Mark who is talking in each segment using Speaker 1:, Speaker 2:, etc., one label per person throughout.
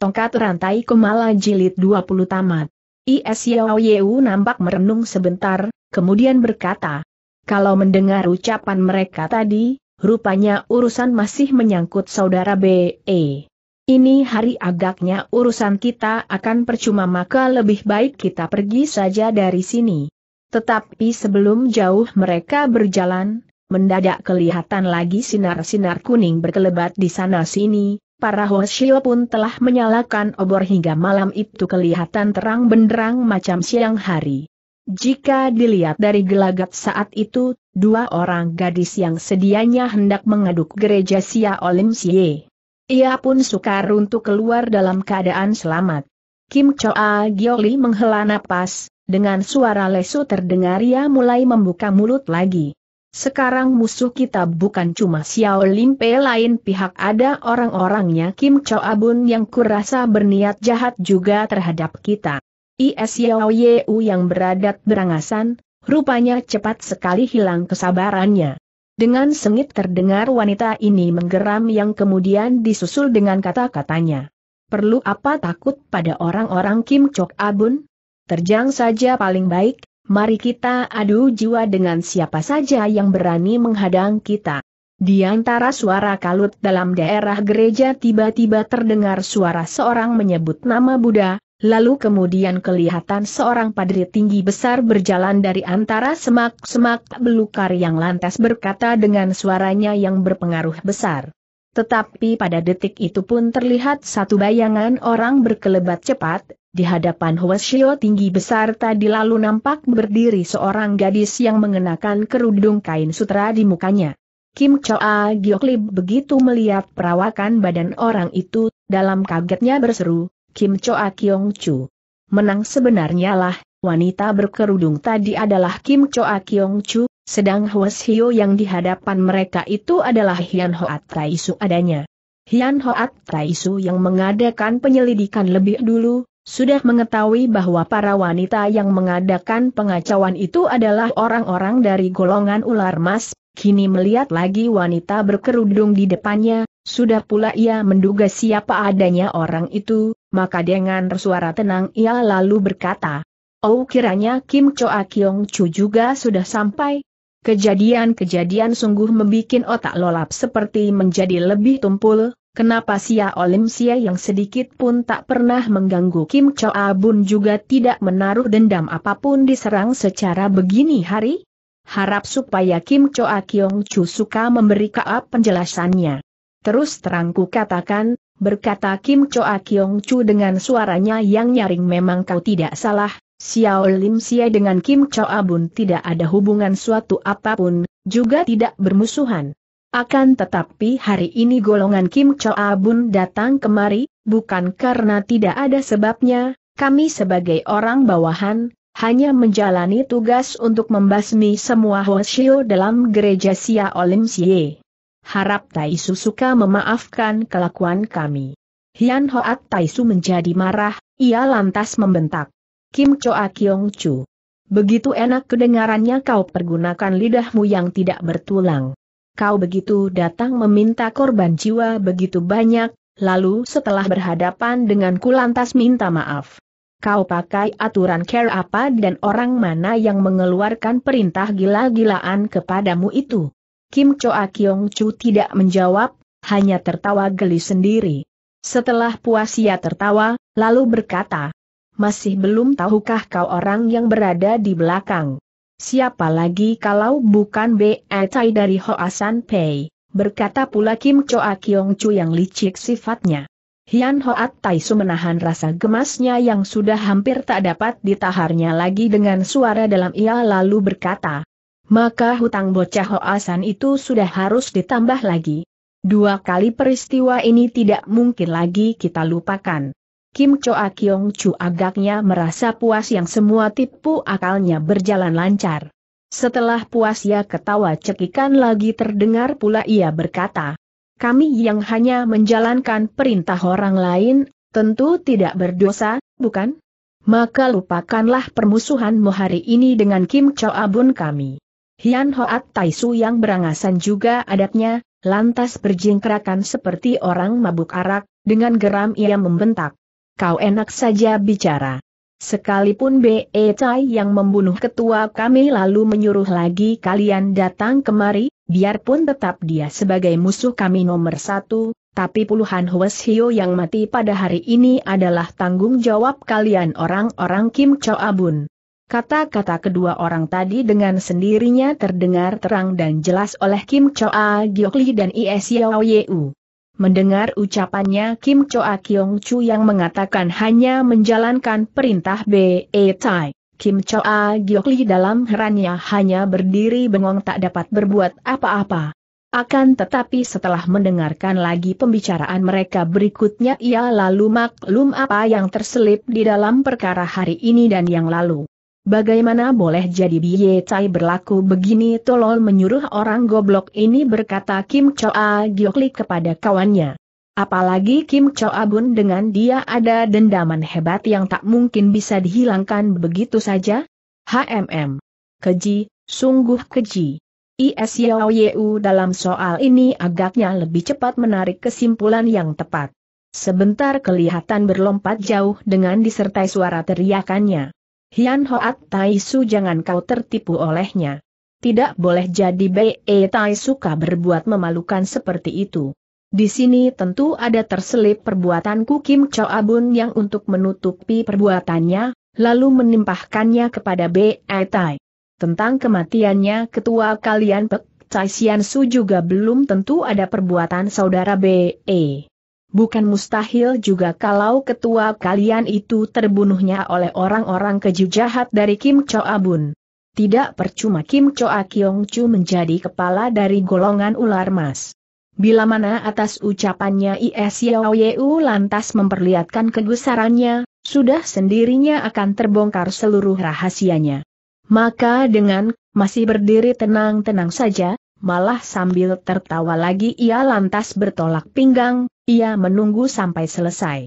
Speaker 1: Tongkat Rantai Kumala Jilid 20 Tamat. Is Yao Yeu nampak merenung sebentar, kemudian berkata, kalau mendengar ucapan mereka tadi, rupanya urusan masih menyangkut saudara B.E. Ini hari agaknya urusan kita akan percuma maka lebih baik kita pergi saja dari sini. Tetapi sebelum jauh mereka berjalan, mendadak kelihatan lagi sinar-sinar kuning berkelebat di sana-sini, para Hoshio pun telah menyalakan obor hingga malam itu kelihatan terang benderang macam siang hari. Jika dilihat dari gelagat saat itu, dua orang gadis yang sedianya hendak mengaduk gereja Sia Olim Siye. Ia pun sukar untuk keluar dalam keadaan selamat. Kim Choa Gioli menghela napas, dengan suara lesu terdengar ia mulai membuka mulut lagi. Sekarang musuh kita bukan cuma Xiao Limpe lain pihak ada orang-orangnya Kim Cho Abun yang kurasa berniat jahat juga terhadap kita. Is Xiao U yang beradat berangasan, rupanya cepat sekali hilang kesabarannya. Dengan sengit terdengar wanita ini menggeram yang kemudian disusul dengan kata-katanya. Perlu apa takut pada orang-orang Kim Chok Abun? Terjang saja paling baik, mari kita adu jiwa dengan siapa saja yang berani menghadang kita. Di antara suara kalut dalam daerah gereja tiba-tiba terdengar suara seorang menyebut nama Buddha, lalu kemudian kelihatan seorang padri tinggi besar berjalan dari antara semak-semak belukar yang lantas berkata dengan suaranya yang berpengaruh besar. Tetapi pada detik itu pun terlihat satu bayangan orang berkelebat cepat, di hadapan Hoesio tinggi besar tadi lalu nampak berdiri seorang gadis yang mengenakan kerudung kain sutra di mukanya. Kim Choa Gioklib begitu melihat perawakan badan orang itu, dalam kagetnya berseru, Kim Choa Kyong Chu. Menang sebenarnya lah, wanita berkerudung tadi adalah Kim Choa Kyong Chu, sedang Hoesio yang di hadapan mereka itu adalah Hian Hoat Taisu adanya. Hian Hoat Taisu yang mengadakan penyelidikan lebih dulu, sudah mengetahui bahwa para wanita yang mengadakan pengacauan itu adalah orang-orang dari golongan ular mas, kini melihat lagi wanita berkerudung di depannya, sudah pula ia menduga siapa adanya orang itu, maka dengan suara tenang ia lalu berkata, Oh kiranya Kim Choa Akyong Chu juga sudah sampai. Kejadian-kejadian sungguh membuat otak lolap seperti menjadi lebih tumpul, Kenapa Sia Olim Sia yang sedikit pun tak pernah mengganggu Kim Choa Bun juga tidak menaruh dendam apapun diserang secara begini hari? Harap supaya Kim Choa Kyong Chu suka memberi kaap penjelasannya. Terus terangku katakan, berkata Kim Choa Kyong Chu dengan suaranya yang nyaring memang kau tidak salah, sia Lim Sia dengan Kim Choa Bun tidak ada hubungan suatu apapun, juga tidak bermusuhan. Akan tetapi hari ini golongan Kim Choa Bun datang kemari, bukan karena tidak ada sebabnya, kami sebagai orang bawahan, hanya menjalani tugas untuk membasmi semua Hoshio dalam gereja Sia Olim Siye. Harap Taisu suka memaafkan kelakuan kami. Hian Hoat Taisu menjadi marah, ia lantas membentak. Kim Choa Kyong Chu. Begitu enak kedengarannya kau pergunakan lidahmu yang tidak bertulang kau begitu datang meminta korban jiwa begitu banyak, lalu setelah berhadapan dengan lantas minta maaf. Kau pakai aturan care apa dan orang mana yang mengeluarkan perintah gila-gilaan kepadamu itu? Kim Choa Kyong Chu tidak menjawab, hanya tertawa geli sendiri. Setelah puas ia tertawa, lalu berkata, Masih belum tahukah kau orang yang berada di belakang? Siapa lagi kalau bukan Be Tai dari Hoasan Pei, berkata pula Kim Choa Kyong Chu yang licik sifatnya. Hian Hoat Tai Su menahan rasa gemasnya yang sudah hampir tak dapat ditaharnya lagi dengan suara dalam ia lalu berkata, maka hutang bocah Hoasan itu sudah harus ditambah lagi. Dua kali peristiwa ini tidak mungkin lagi kita lupakan. Kim Choa Kyong Chu agaknya merasa puas yang semua tipu akalnya berjalan lancar. Setelah puas ia ya ketawa cekikan lagi terdengar pula ia berkata, kami yang hanya menjalankan perintah orang lain, tentu tidak berdosa, bukan? Maka lupakanlah permusuhanmu hari ini dengan Kim Choa Bun kami. Hian Hoat Taisu yang berangasan juga adatnya, lantas berjingkrakan seperti orang mabuk arak, dengan geram ia membentak kau enak saja bicara. Sekalipun B.E. Tai yang membunuh ketua kami lalu menyuruh lagi kalian datang kemari, biarpun tetap dia sebagai musuh kami nomor satu, tapi puluhan Hwes Hio yang mati pada hari ini adalah tanggung jawab kalian orang-orang Kim Cho Abun. Kata-kata kedua orang tadi dengan sendirinya terdengar terang dan jelas oleh Kim Choa, Giokli dan Is Yao Yeu. Mendengar ucapannya Kim Choa Kyong Chu yang mengatakan hanya menjalankan perintah B.E. Tai, Kim Choa Li dalam herannya hanya berdiri bengong tak dapat berbuat apa-apa. Akan tetapi setelah mendengarkan lagi pembicaraan mereka berikutnya ia lalu maklum apa yang terselip di dalam perkara hari ini dan yang lalu. Bagaimana boleh jadi Biye Tai berlaku begini tolol menyuruh orang goblok ini berkata Kim Choa Giokli kepada kawannya. Apalagi Kim Choa Bun dengan dia ada dendaman hebat yang tak mungkin bisa dihilangkan begitu saja? HMM. Keji, sungguh keji. ISYOYU dalam soal ini agaknya lebih cepat menarik kesimpulan yang tepat. Sebentar kelihatan berlompat jauh dengan disertai suara teriakannya. Hian Hoat Tai jangan kau tertipu olehnya. Tidak boleh jadi Be e Tai suka berbuat memalukan seperti itu. Di sini tentu ada terselip perbuatanku Kim Cho Abun yang untuk menutupi perbuatannya, lalu menimpahkannya kepada Be e Tai. Tentang kematiannya ketua kalian Pek Tai Su juga belum tentu ada perbuatan saudara Be. E. Bukan mustahil juga kalau ketua kalian itu terbunuhnya oleh orang-orang keju jahat dari Kim Cho Abun. Tidak percuma Kim Choa Kyong Chu menjadi kepala dari golongan ular mas. Bila mana atas ucapannya Is Yao Yeu lantas memperlihatkan kegusarannya, sudah sendirinya akan terbongkar seluruh rahasianya. Maka dengan masih berdiri tenang-tenang saja, Malah sambil tertawa lagi ia lantas bertolak pinggang, ia menunggu sampai selesai.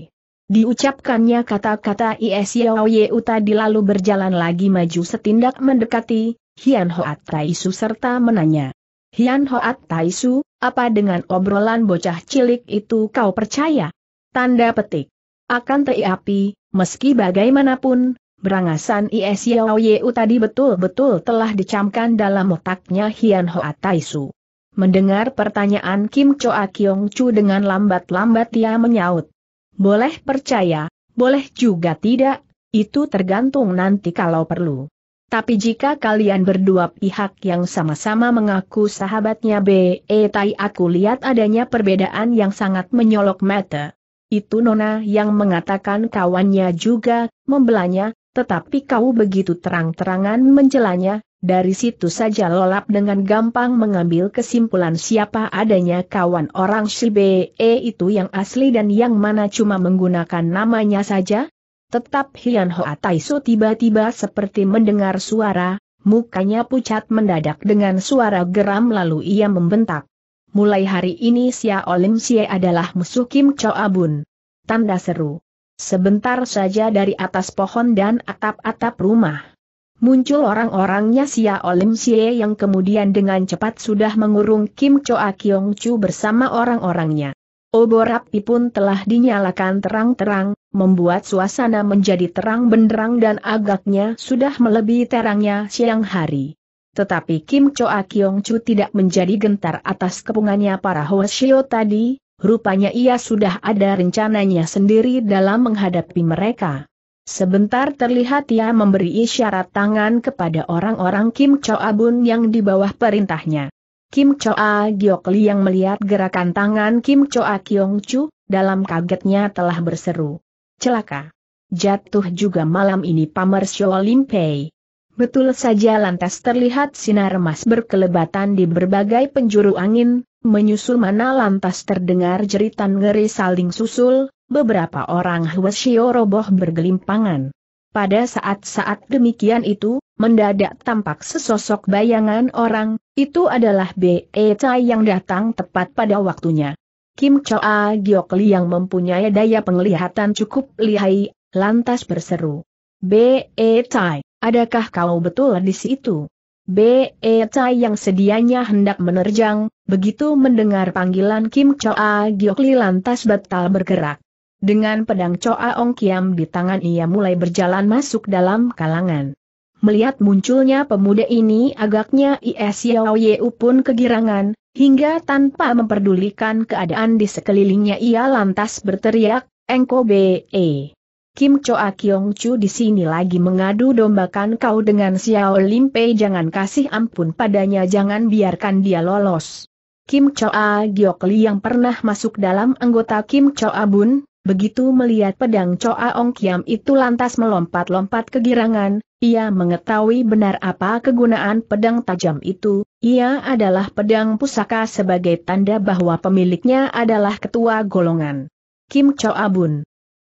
Speaker 1: Diucapkannya kata-kata Is Yao Ye uta dilalu berjalan lagi maju setindak mendekati, Hian Hoat Taisu serta menanya. Hian Hoat Taisu, apa dengan obrolan bocah cilik itu kau percaya? Tanda petik. Akan tetapi, meski bagaimanapun, Berangasan Is Yao Yeu tadi betul-betul telah dicamkan dalam otaknya Hian Hoa Taisu. Mendengar pertanyaan Kim Choa Kyong Chu dengan lambat-lambat ia menyaut. Boleh percaya, boleh juga tidak, itu tergantung nanti kalau perlu. Tapi jika kalian berdua pihak yang sama-sama mengaku sahabatnya B.E. E tai aku lihat adanya perbedaan yang sangat menyolok mata. Itu Nona yang mengatakan kawannya juga, membelanya, tetapi kau begitu terang-terangan mencelanya, dari situ saja lolap dengan gampang mengambil kesimpulan siapa adanya kawan orang Shibe itu yang asli dan yang mana cuma menggunakan namanya saja. Tetap Hian Hoa Taiso tiba-tiba seperti mendengar suara, mukanya pucat mendadak dengan suara geram lalu ia membentak. Mulai hari ini Xia Olim Xie adalah musuh Kim Choa Abun. Tanda seru. Sebentar saja dari atas pohon dan atap-atap rumah. Muncul orang-orangnya Sia Olim Sie yang kemudian dengan cepat sudah mengurung Kim Choa Kyong Chu bersama orang-orangnya. Obor api pun telah dinyalakan terang-terang, membuat suasana menjadi terang benderang dan agaknya sudah melebihi terangnya siang hari. Tetapi Kim Choa Kyong Chu tidak menjadi gentar atas kepungannya para Hwasyo tadi, Rupanya ia sudah ada rencananya sendiri dalam menghadapi mereka. Sebentar terlihat ia memberi isyarat tangan kepada orang-orang Kim Choa Bun yang di bawah perintahnya. Kim Choa Giok Li yang melihat gerakan tangan Kim Choa Kyong Chu, dalam kagetnya telah berseru. Celaka! Jatuh juga malam ini Pamer show limpei. Betul saja lantas terlihat sinar emas berkelebatan di berbagai penjuru angin, menyusul mana lantas terdengar jeritan ngeri saling susul, beberapa orang Hwasyo roboh bergelimpangan. Pada saat-saat demikian itu, mendadak tampak sesosok bayangan orang, itu adalah Chai yang datang tepat pada waktunya. Kim Choa Giokli yang mempunyai daya penglihatan cukup lihai, lantas berseru. Chai. Adakah kau betul di situ? Be E. Tai yang sedianya hendak menerjang, begitu mendengar panggilan Kim Choa Giokli lantas batal bergerak. Dengan pedang Choa Ong Kiam di tangan ia mulai berjalan masuk dalam kalangan. Melihat munculnya pemuda ini agaknya Is Yeo Yeu pun kegirangan, hingga tanpa memperdulikan keadaan di sekelilingnya ia lantas berteriak, Engko B.E. Kim Choa Kyong Chu di sini lagi mengadu dombakan kau dengan Xiao Lim Pei jangan kasih ampun padanya jangan biarkan dia lolos. Kim Choa Giok Li yang pernah masuk dalam anggota Kim Choa Bun, begitu melihat pedang Choa Ong Kiam itu lantas melompat-lompat kegirangan, ia mengetahui benar apa kegunaan pedang tajam itu, ia adalah pedang pusaka sebagai tanda bahwa pemiliknya adalah ketua golongan. Kim Choa Bun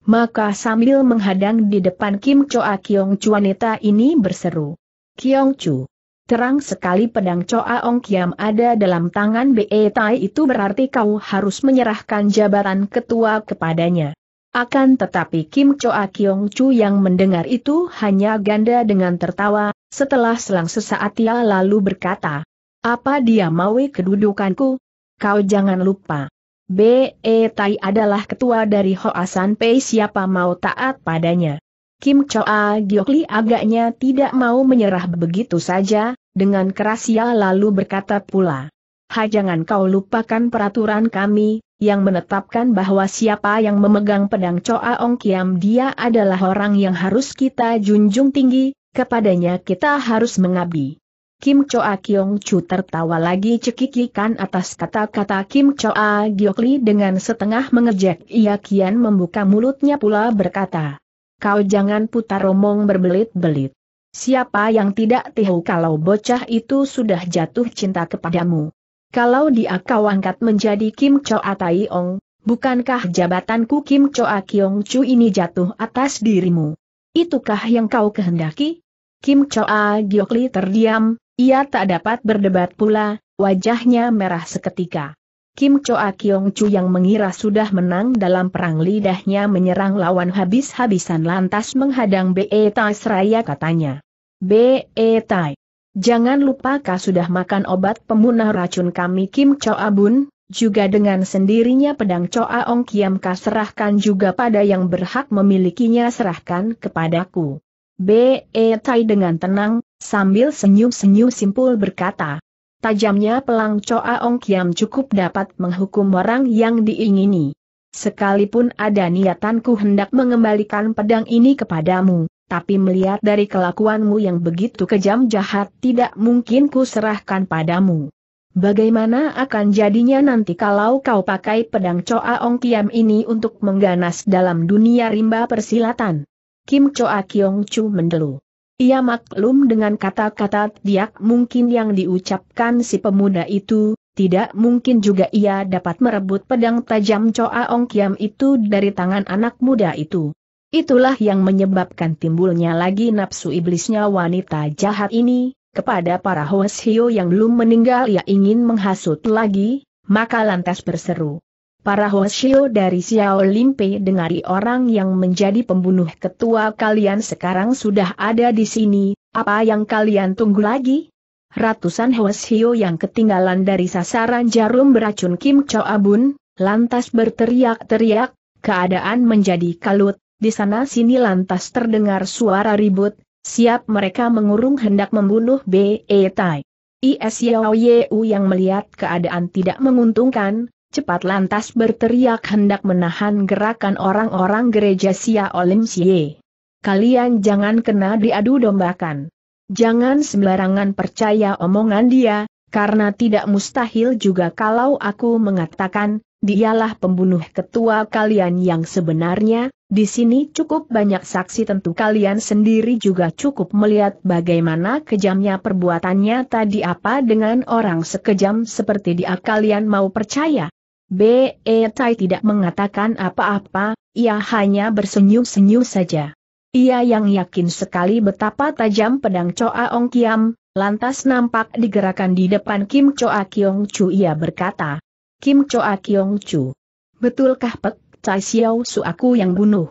Speaker 1: maka sambil menghadang di depan Kim Choa Kiong Chu wanita ini berseru. Kiong Chu. Terang sekali pedang Choa Ong Kiam ada dalam tangan Be Tai itu berarti kau harus menyerahkan jabatan ketua kepadanya. Akan tetapi Kim Choa Kiong Chu yang mendengar itu hanya ganda dengan tertawa, setelah selang sesaat ia lalu berkata, Apa dia maui kedudukanku? Kau jangan lupa, B.E. Tai adalah ketua dari Hoasan Pei siapa mau taat padanya. Kim Choa Giokli agaknya tidak mau menyerah begitu saja, dengan keras ia lalu berkata pula. Ha jangan kau lupakan peraturan kami, yang menetapkan bahwa siapa yang memegang pedang Choa Ong Kiam dia adalah orang yang harus kita junjung tinggi, kepadanya kita harus mengabdi. Kim Choa Kyong Chu tertawa lagi cekikikan atas kata-kata Kim Choa Giok dengan setengah mengejek ia kian membuka mulutnya pula berkata. Kau jangan putar omong berbelit-belit. Siapa yang tidak tahu kalau bocah itu sudah jatuh cinta kepadamu? Kalau dia kau angkat menjadi Kim Choa Tai Ong, bukankah jabatanku Kim Choa Kyong Chu ini jatuh atas dirimu? Itukah yang kau kehendaki? Kim Choa Giok terdiam, ia tak dapat berdebat pula, wajahnya merah seketika. Kim Choa Kyong Chu yang mengira sudah menang dalam perang lidahnya menyerang lawan habis-habisan lantas menghadang Be Tai Seraya katanya. Be Tai. Jangan lupa kau sudah makan obat pemunah racun kami Kim Choa Bun, juga dengan sendirinya pedang Choa Ong Kiam Ka serahkan juga pada yang berhak memilikinya serahkan kepadaku. Be Tai dengan tenang, Sambil senyum-senyum simpul berkata, tajamnya pelang Choa Ong Kiam cukup dapat menghukum orang yang diingini. Sekalipun ada niatanku hendak mengembalikan pedang ini kepadamu, tapi melihat dari kelakuanmu yang begitu kejam jahat tidak mungkin ku serahkan padamu. Bagaimana akan jadinya nanti kalau kau pakai pedang Choa Ong Kiam ini untuk mengganas dalam dunia rimba persilatan? Kim Choa kiong Chu mendelu. Ia maklum dengan kata-kata diak mungkin yang diucapkan si pemuda itu, tidak mungkin juga ia dapat merebut pedang tajam Choa Ong Kiam itu dari tangan anak muda itu. Itulah yang menyebabkan timbulnya lagi nafsu iblisnya wanita jahat ini, kepada para Hoshio yang belum meninggal ia ingin menghasut lagi, maka lantas berseru. Para Hoshio dari Xiao Limpe dengari orang yang menjadi pembunuh ketua kalian sekarang sudah ada di sini, apa yang kalian tunggu lagi? Ratusan Hoshio yang ketinggalan dari sasaran jarum beracun Kim Cho Abun, lantas berteriak-teriak, keadaan menjadi kalut, di sana sini lantas terdengar suara ribut, siap mereka mengurung hendak membunuh B.E. Tai. Is Yao Wu yang melihat keadaan tidak menguntungkan, cepat lantas berteriak hendak menahan gerakan orang-orang gereja Sia Olim Sie. Kalian jangan kena diadu dombakan. Jangan sembarangan percaya omongan dia, karena tidak mustahil juga kalau aku mengatakan, dialah pembunuh ketua kalian yang sebenarnya, di sini cukup banyak saksi tentu kalian sendiri juga cukup melihat bagaimana kejamnya perbuatannya tadi apa dengan orang sekejam seperti dia kalian mau percaya. B. Tai tidak mengatakan apa-apa, ia hanya bersenyum-senyum saja. Ia yang yakin sekali betapa tajam pedang Choa Ong Kiam, lantas nampak digerakkan di depan Kim Choa Kiong Chu ia berkata. Kim Choa Kiong Chu. Betulkah Pek Tai Xiao Su aku yang bunuh?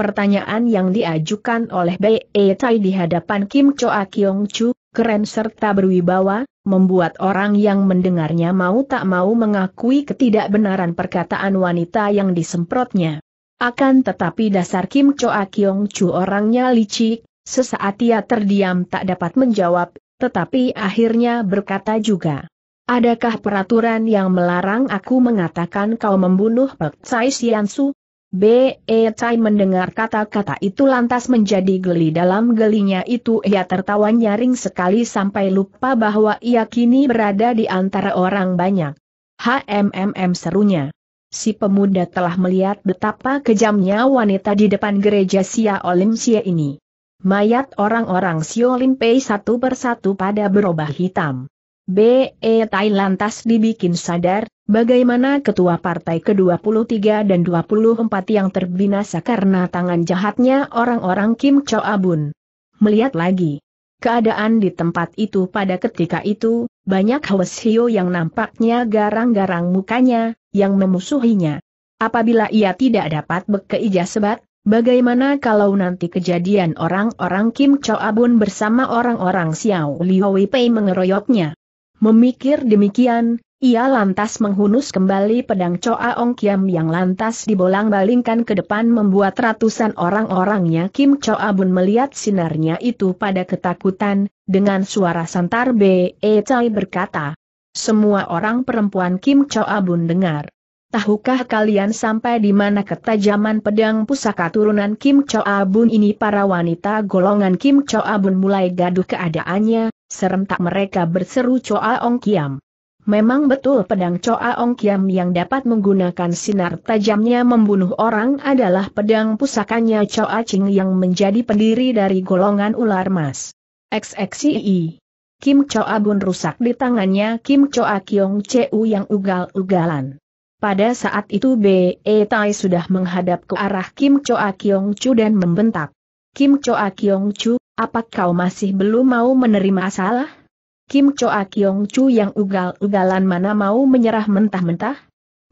Speaker 1: Pertanyaan yang diajukan oleh B.E. Tai di hadapan Kim Choa Kyong Chu, keren serta berwibawa, membuat orang yang mendengarnya mau tak mau mengakui ketidakbenaran perkataan wanita yang disemprotnya. Akan tetapi dasar Kim Choa Kyong Chu orangnya licik, sesaat ia terdiam tak dapat menjawab, tetapi akhirnya berkata juga. Adakah peraturan yang melarang aku mengatakan kau membunuh Pek Tsai Su? B. E. Tai mendengar kata-kata itu lantas menjadi geli dalam gelinya itu ia tertawa nyaring sekali sampai lupa bahwa ia kini berada di antara orang banyak. HMMM serunya. Si pemuda telah melihat betapa kejamnya wanita di depan gereja Sia Olim Sia ini. Mayat orang-orang Olim Pei satu persatu pada berubah hitam. BE Tai lantas dibikin sadar, bagaimana ketua partai ke-23 dan 24 yang terbinasa karena tangan jahatnya orang-orang Kim Cho Abun. Melihat lagi, keadaan di tempat itu pada ketika itu, banyak Hwes Hyo yang nampaknya garang-garang mukanya, yang memusuhinya. Apabila ia tidak dapat bekerja sebat, bagaimana kalau nanti kejadian orang-orang Kim Cho Abun bersama orang-orang Xiao Liowei Pei mengeroyoknya? Memikir demikian, ia lantas menghunus kembali pedang Choa Ong Kiam yang lantas dibolang-balingkan ke depan membuat ratusan orang-orangnya Kim Choa Bun melihat sinarnya itu pada ketakutan, dengan suara santar B.E. Chai berkata. Semua orang perempuan Kim Choa Bun dengar. Tahukah kalian sampai di mana ketajaman pedang pusaka turunan Kim Choa Bun ini para wanita golongan Kim Choa Bun mulai gaduh keadaannya, serentak mereka berseru Choa Ong Kiam. Memang betul pedang Choa Ong Kiam yang dapat menggunakan sinar tajamnya membunuh orang adalah pedang pusakanya Choa Ching yang menjadi pendiri dari golongan ular mas. XXII. Kim Choa Bun rusak di tangannya Kim Choa Kiong Cheu yang ugal-ugalan. Pada saat itu B.E. E tai sudah menghadap ke arah Kim Choa Kyong Chu dan membentak. Kim Choa Kyong Chu, apa kau masih belum mau menerima salah? Kim Choa Kyong Chu yang ugal-ugalan mana mau menyerah mentah-mentah?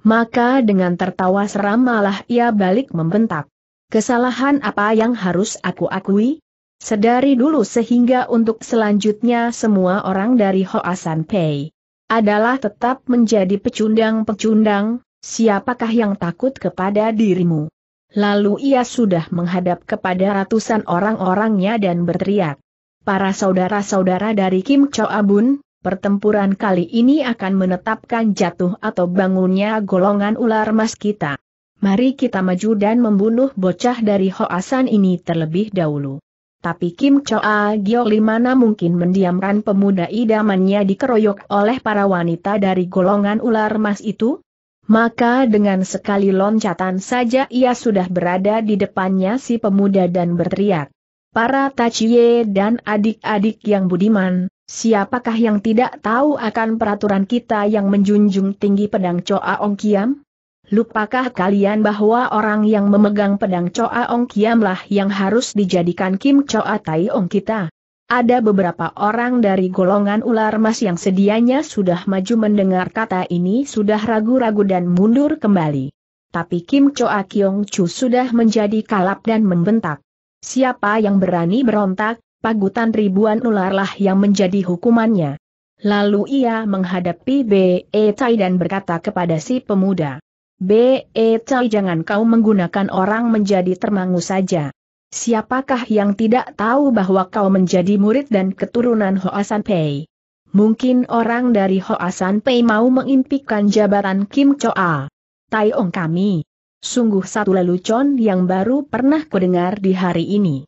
Speaker 1: Maka dengan tertawa seram malah ia balik membentak. Kesalahan apa yang harus aku akui? Sedari dulu sehingga untuk selanjutnya semua orang dari Hoasan Pei adalah tetap menjadi pecundang-pecundang, siapakah yang takut kepada dirimu? Lalu ia sudah menghadap kepada ratusan orang-orangnya dan berteriak. Para saudara-saudara dari Kim Cho Abun, pertempuran kali ini akan menetapkan jatuh atau bangunnya golongan ular mas kita. Mari kita maju dan membunuh bocah dari Hoasan ini terlebih dahulu. Tapi Kim Choa Gioli mana mungkin mendiamkan pemuda idamannya dikeroyok oleh para wanita dari golongan ular emas itu? Maka dengan sekali loncatan saja ia sudah berada di depannya si pemuda dan berteriak. Para Tachie dan adik-adik yang budiman, siapakah yang tidak tahu akan peraturan kita yang menjunjung tinggi pedang Choa Ong Kiam? Lupakah kalian bahwa orang yang memegang pedang Choa Ong Kiamlah yang harus dijadikan Kim Choa Tai Ong kita? Ada beberapa orang dari golongan ular mas yang sedianya sudah maju mendengar kata ini sudah ragu-ragu dan mundur kembali. Tapi Kim Choa Kyong Chu sudah menjadi kalap dan membentak. Siapa yang berani berontak, pagutan ribuan ularlah yang menjadi hukumannya. Lalu ia menghadapi B.E. Tai dan berkata kepada si pemuda. Be, Cai jangan kau menggunakan orang menjadi termangu saja. Siapakah yang tidak tahu bahwa kau menjadi murid dan keturunan Hoasan Pei? Mungkin orang dari Hoasan Pei mau mengimpikan jabatan Kim Choa. Taiong kami. Sungguh satu lelucon yang baru pernah kudengar di hari ini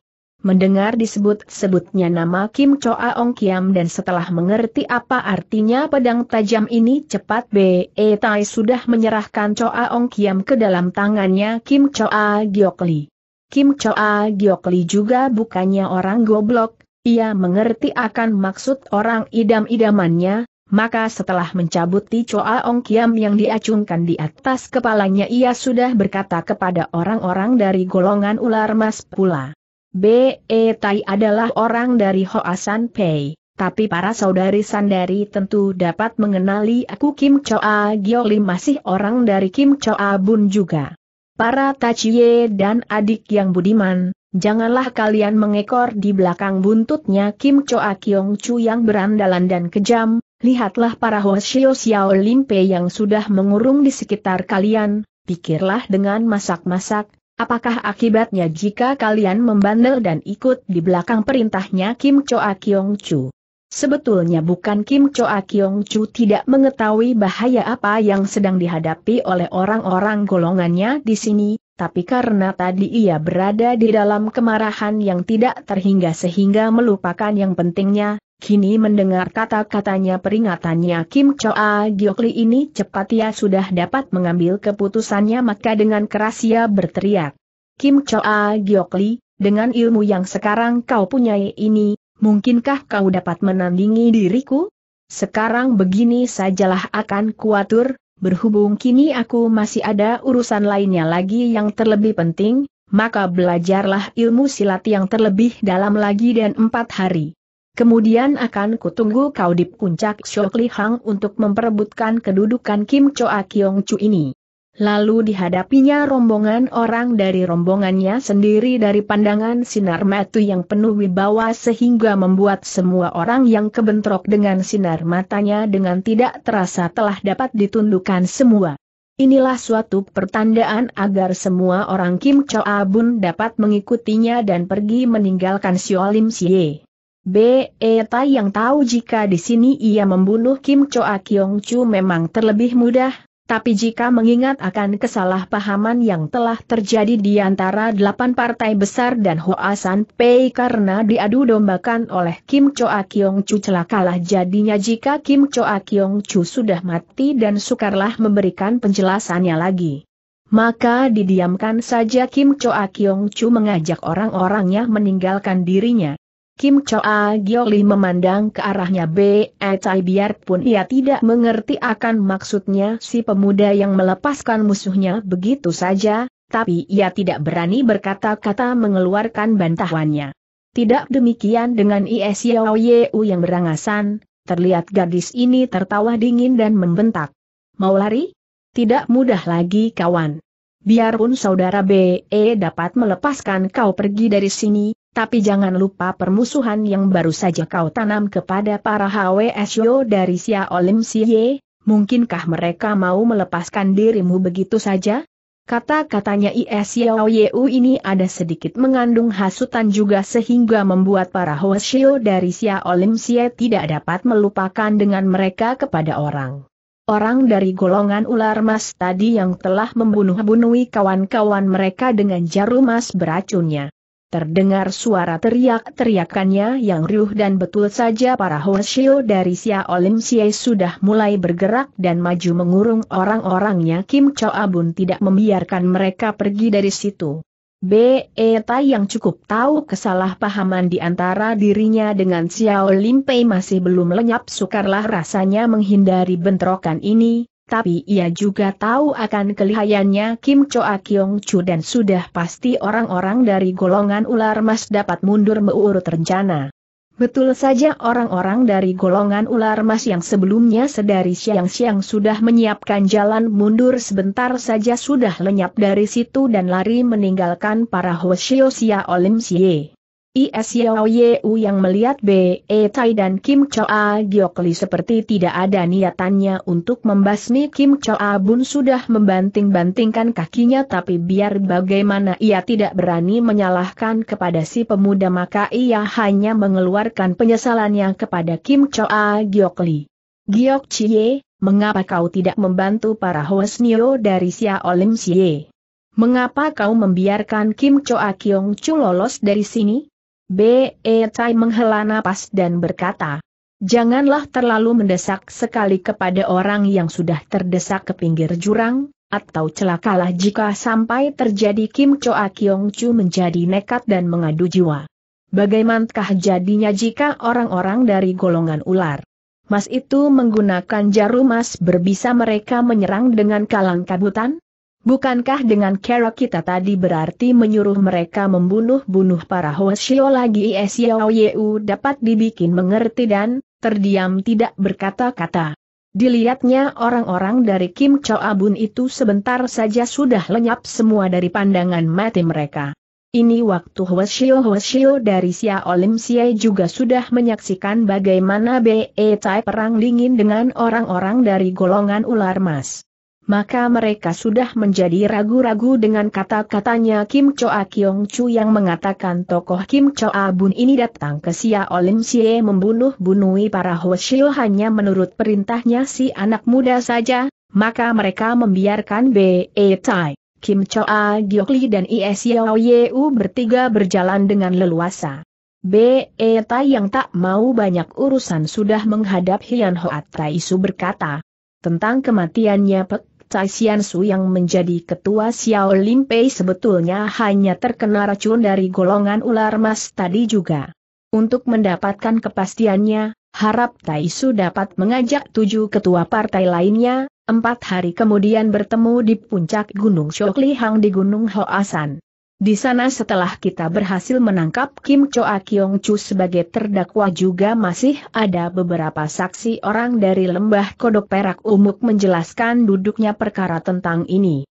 Speaker 1: mendengar disebut-sebutnya nama Kim Choa Ong Kiam dan setelah mengerti apa artinya pedang tajam ini cepat B.E. E tai sudah menyerahkan Choa Ong Kiam ke dalam tangannya Kim Choa Giok Li. Kim Choa Giok Li juga bukannya orang goblok, ia mengerti akan maksud orang idam-idamannya, maka setelah mencabuti Choa Ong Kiam yang diacungkan di atas kepalanya ia sudah berkata kepada orang-orang dari golongan ular mas pula. B.E. Tai adalah orang dari Hoasan Pei, tapi para saudari Sandari tentu dapat mengenali aku Kim Choa Lim masih orang dari Kim Choa Bun juga. Para Tachie dan adik yang budiman, janganlah kalian mengekor di belakang buntutnya Kim Choa Kyong Chu yang berandalan dan kejam, lihatlah para Hoshio Xiao Pei yang sudah mengurung di sekitar kalian, pikirlah dengan masak-masak, Apakah akibatnya jika kalian membandel dan ikut di belakang perintahnya Kim Choa Kyong Chu? Sebetulnya bukan Kim Choa Kyong Chu tidak mengetahui bahaya apa yang sedang dihadapi oleh orang-orang golongannya di sini, tapi karena tadi ia berada di dalam kemarahan yang tidak terhingga sehingga melupakan yang pentingnya, Kini mendengar kata-katanya peringatannya Kim Choa Giokli ini cepat ia sudah dapat mengambil keputusannya maka dengan keras ia berteriak. Kim Choa Giokli, dengan ilmu yang sekarang kau punyai ini, mungkinkah kau dapat menandingi diriku? Sekarang begini sajalah akan kuatur, berhubung kini aku masih ada urusan lainnya lagi yang terlebih penting, maka belajarlah ilmu silat yang terlebih dalam lagi dan empat hari. Kemudian akan kutunggu kau di puncak Shok Hang untuk memperebutkan kedudukan Kim Choa Kyong Chu ini. Lalu dihadapinya rombongan orang dari rombongannya sendiri dari pandangan sinar mata yang penuh wibawa sehingga membuat semua orang yang kebentrok dengan sinar matanya dengan tidak terasa telah dapat ditundukkan semua. Inilah suatu pertandaan agar semua orang Kim Choa Bun dapat mengikutinya dan pergi meninggalkan Siolim Siye. B. E. Tai yang tahu jika di sini ia membunuh Kim Choa Kyong Chu memang terlebih mudah, tapi jika mengingat akan kesalahpahaman yang telah terjadi di antara delapan partai besar dan Hoa San Pei karena diadu dombakan oleh Kim Choa Kyong Chu celakalah jadinya jika Kim Choa Kyong Chu sudah mati dan sukarlah memberikan penjelasannya lagi. Maka didiamkan saja Kim Choa Kyong Chu mengajak orang-orangnya meninggalkan dirinya. Kim Choa Gioli memandang ke arahnya B. E. Tai biarpun ia tidak mengerti akan maksudnya si pemuda yang melepaskan musuhnya begitu saja, tapi ia tidak berani berkata-kata mengeluarkan bantahannya. Tidak demikian dengan Is ye Yeu yang berangasan, terlihat gadis ini tertawa dingin dan membentak. Mau lari? Tidak mudah lagi kawan. Biarpun saudara BE dapat melepaskan kau pergi dari sini, tapi jangan lupa permusuhan yang baru saja kau tanam kepada para HWSyo dari Sia Olim Sia mungkinkah mereka mau melepaskan dirimu begitu saja? Kata-katanya ISYOYU Yeu ini ada sedikit mengandung hasutan juga sehingga membuat para Hwasyo dari Sia Olim Sia tidak dapat melupakan dengan mereka kepada orang orang dari golongan ular mas tadi yang telah membunuh-bunuhi kawan-kawan mereka dengan jarum mas beracunnya. Terdengar suara teriak-teriakannya yang riuh dan betul saja para Hoshio dari sia Olim sia sudah mulai bergerak dan maju mengurung orang-orangnya Kim Cho Abun tidak membiarkan mereka pergi dari situ. Tai yang cukup tahu kesalahpahaman di antara dirinya dengan Xiao Limpei masih belum lenyap sukarlah rasanya menghindari bentrokan ini, tapi ia juga tahu akan kelihayannya Kim Choa Kyong Chu dan sudah pasti orang-orang dari golongan ular Emas dapat mundur meurut rencana. Betul saja orang-orang dari golongan ular mas yang sebelumnya sedari siang-siang sudah menyiapkan jalan mundur sebentar saja sudah lenyap dari situ dan lari meninggalkan para Olim Olimsie. Is Yao Yeu yang melihat Be Tai dan Kim Choa Giokli seperti tidak ada niatannya untuk membasmi Kim Choa Bun sudah membanting-bantingkan kakinya tapi biar bagaimana ia tidak berani menyalahkan kepada si pemuda maka ia hanya mengeluarkan penyesalannya kepada Kim Choa Giokli. Giok Chie, mengapa kau tidak membantu para Hoesnio dari Sia Olim Xie? Mengapa kau membiarkan Kim Choa Kyong Chu lolos dari sini? Be E. Tai menghela napas dan berkata, Janganlah terlalu mendesak sekali kepada orang yang sudah terdesak ke pinggir jurang, atau celakalah jika sampai terjadi Kim Choa Kyong Chu menjadi nekat dan mengadu jiwa. Bagaimanakah jadinya jika orang-orang dari golongan ular? Mas itu menggunakan jarum mas berbisa mereka menyerang dengan kalang kabutan? Bukankah dengan cara kita tadi berarti menyuruh mereka membunuh-bunuh para Hoshio lagi Xiao dapat dibikin mengerti dan terdiam tidak berkata-kata. Dilihatnya orang-orang dari Kim Cho Abun itu sebentar saja sudah lenyap semua dari pandangan mati mereka. Ini waktu Hoshio-Hoshio dari Sia Olim Sia juga sudah menyaksikan bagaimana BE Tai perang dingin dengan orang-orang dari golongan ular mas maka mereka sudah menjadi ragu-ragu dengan kata-katanya Kim Choa Kyong Chu yang mengatakan tokoh Kim Choa Bun ini datang ke Sia Olim Sia membunuh bunuhi para Hoshio hanya menurut perintahnya si anak muda saja, maka mereka membiarkan B.E. E tai, Kim Choa Giokli dan Is Sia Yeu bertiga berjalan dengan leluasa. B.E. E tai yang tak mau banyak urusan sudah menghadap Hian Hoat Su berkata, tentang kematiannya Pek Cai Xian Su yang menjadi ketua Xiao Lim Pei sebetulnya hanya terkena racun dari golongan ular mas tadi juga. Untuk mendapatkan kepastiannya, harap Tai Su dapat mengajak tujuh ketua partai lainnya, empat hari kemudian bertemu di puncak Gunung Hang di Gunung Hoasan. Di sana setelah kita berhasil menangkap Kim Choa Kyong Chu sebagai terdakwa juga masih ada beberapa saksi orang dari lembah kodok perak umuk menjelaskan duduknya perkara tentang ini.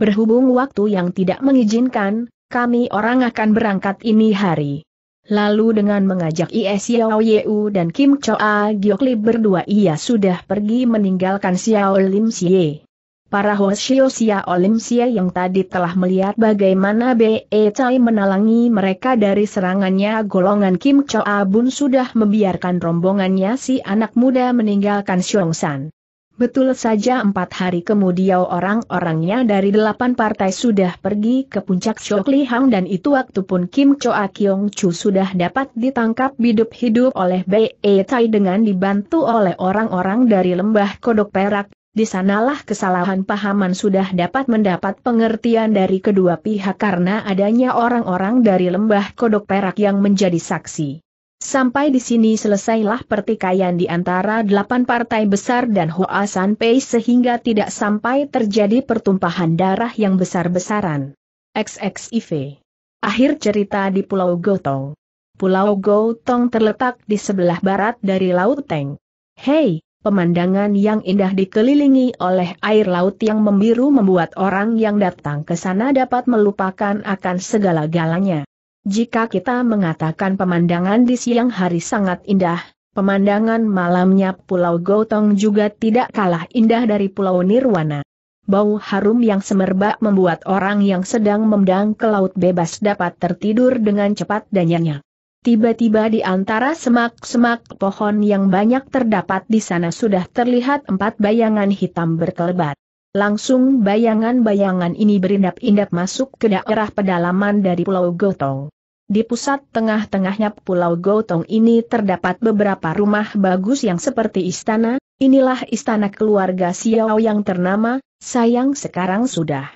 Speaker 1: Berhubung waktu yang tidak mengizinkan, kami orang akan berangkat ini hari. Lalu dengan mengajak Is Yao Yeu dan Kim Choa Giok berdua ia sudah pergi meninggalkan Xiao Lim Xie. Para olim Olimsia yang tadi telah melihat bagaimana Be Chai menalangi mereka dari serangannya golongan Kim Choa Bun sudah membiarkan rombongannya si anak muda meninggalkan San. Betul saja empat hari kemudian orang-orangnya dari delapan partai sudah pergi ke puncak Li Hang dan itu waktu pun Kim Choa Kyong Chu sudah dapat ditangkap hidup-hidup oleh Be Chai dengan dibantu oleh orang-orang dari lembah kodok perak di sanalah kesalahan pahaman sudah dapat mendapat pengertian dari kedua pihak karena adanya orang-orang dari lembah kodok perak yang menjadi saksi. Sampai di sini selesailah pertikaian di antara delapan partai besar dan Hoa San Pei sehingga tidak sampai terjadi pertumpahan darah yang besar-besaran. XXIV Akhir cerita di Pulau Gotong Pulau Gotong terletak di sebelah barat dari Laut Teng. Hei, Pemandangan yang indah dikelilingi oleh air laut yang membiru membuat orang yang datang ke sana dapat melupakan akan segala galanya. Jika kita mengatakan pemandangan di siang hari sangat indah, pemandangan malamnya Pulau Gotong juga tidak kalah indah dari Pulau Nirwana. Bau harum yang semerbak membuat orang yang sedang memdang ke laut bebas dapat tertidur dengan cepat dan nyenyak. Tiba-tiba di antara semak-semak pohon yang banyak terdapat di sana sudah terlihat empat bayangan hitam berkelebat. Langsung bayangan-bayangan ini berindap-indap masuk ke daerah pedalaman dari Pulau Gotong. Di pusat tengah-tengahnya Pulau Gotong ini terdapat beberapa rumah bagus yang seperti istana, inilah istana keluarga Xiao yang ternama, sayang sekarang sudah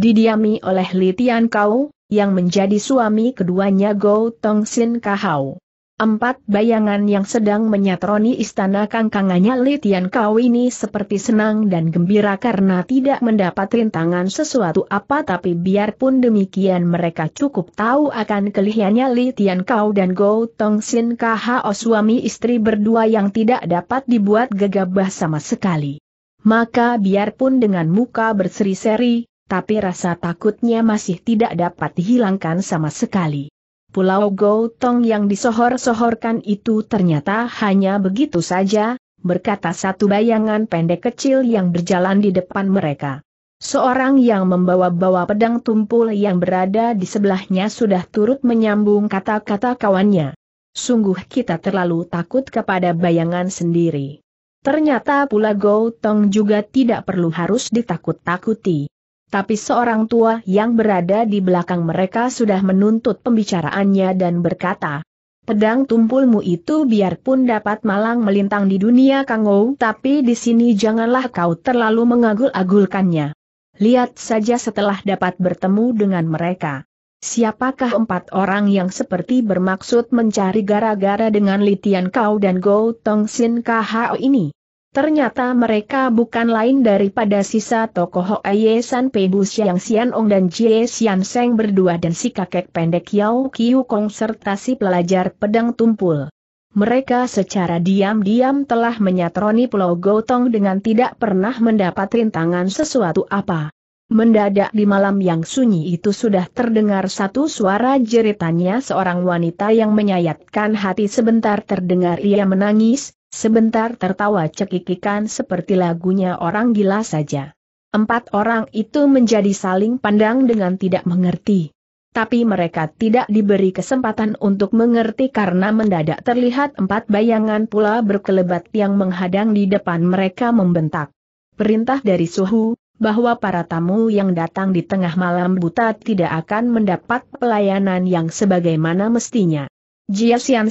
Speaker 1: didiami oleh Litian Kau, yang menjadi suami keduanya Go Tong Sin Kahau. Empat bayangan yang sedang menyatroni istana kangkangannya Li Tian Kau ini seperti senang dan gembira karena tidak mendapat rintangan sesuatu apa tapi biarpun demikian mereka cukup tahu akan kelihiannya Li Tian Kau dan Go Tong Sin Kho suami istri berdua yang tidak dapat dibuat gegabah sama sekali. Maka biarpun dengan muka berseri-seri, tapi rasa takutnya masih tidak dapat dihilangkan sama sekali. Pulau Goutong yang disohor-sohorkan itu ternyata hanya begitu saja, berkata satu bayangan pendek kecil yang berjalan di depan mereka. Seorang yang membawa-bawa pedang tumpul yang berada di sebelahnya sudah turut menyambung kata-kata kawannya. Sungguh kita terlalu takut kepada bayangan sendiri. Ternyata pula Goutong juga tidak perlu harus ditakut-takuti. Tapi seorang tua yang berada di belakang mereka sudah menuntut pembicaraannya dan berkata, Pedang tumpulmu itu biarpun dapat malang melintang di dunia Kangou tapi di sini janganlah kau terlalu mengagul-agulkannya. Lihat saja setelah dapat bertemu dengan mereka. Siapakah empat orang yang seperti bermaksud mencari gara-gara dengan Litian Kau dan Gou Tong Sin KHO ini? Ternyata mereka bukan lain daripada sisa tokoh Aye San Pebu Siang Sian Ong dan Jie Sian Seng berdua dan si kakek pendek Yao Kiu Kong serta si pelajar pedang tumpul. Mereka secara diam-diam telah menyatroni Pulau Gotong dengan tidak pernah mendapat rintangan sesuatu apa. Mendadak di malam yang sunyi itu sudah terdengar satu suara jeritannya seorang wanita yang menyayatkan hati sebentar terdengar ia menangis, Sebentar tertawa cekikikan seperti lagunya orang gila saja. Empat orang itu menjadi saling pandang dengan tidak mengerti. Tapi mereka tidak diberi kesempatan untuk mengerti karena mendadak terlihat empat bayangan pula berkelebat yang menghadang di depan mereka membentak. Perintah dari suhu, bahwa para tamu yang datang di tengah malam buta tidak akan mendapat pelayanan yang sebagaimana mestinya. Jia Xian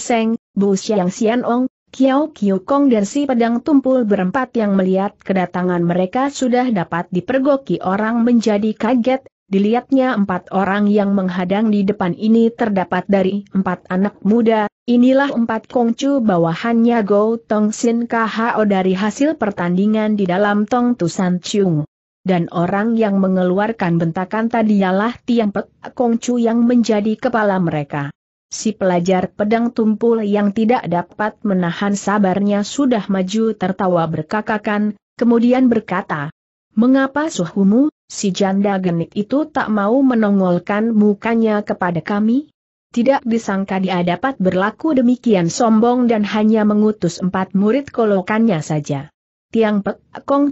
Speaker 1: Bu Xiang Xian Kiao Kiu Kong dan si pedang tumpul berempat yang melihat kedatangan mereka sudah dapat dipergoki orang menjadi kaget, dilihatnya empat orang yang menghadang di depan ini terdapat dari empat anak muda, inilah empat kongcu bawahannya Go Tong Sin KHO dari hasil pertandingan di dalam Tong Tusan Chung. Dan orang yang mengeluarkan bentakan tadi ialah Tiang Pek Kongcu yang menjadi kepala mereka. Si pelajar pedang tumpul yang tidak dapat menahan sabarnya sudah maju tertawa berkakakan, kemudian berkata, Mengapa suhumu, si janda genit itu tak mau menongolkan mukanya kepada kami? Tidak disangka dia dapat berlaku demikian sombong dan hanya mengutus empat murid kolokannya saja. Tiang Pek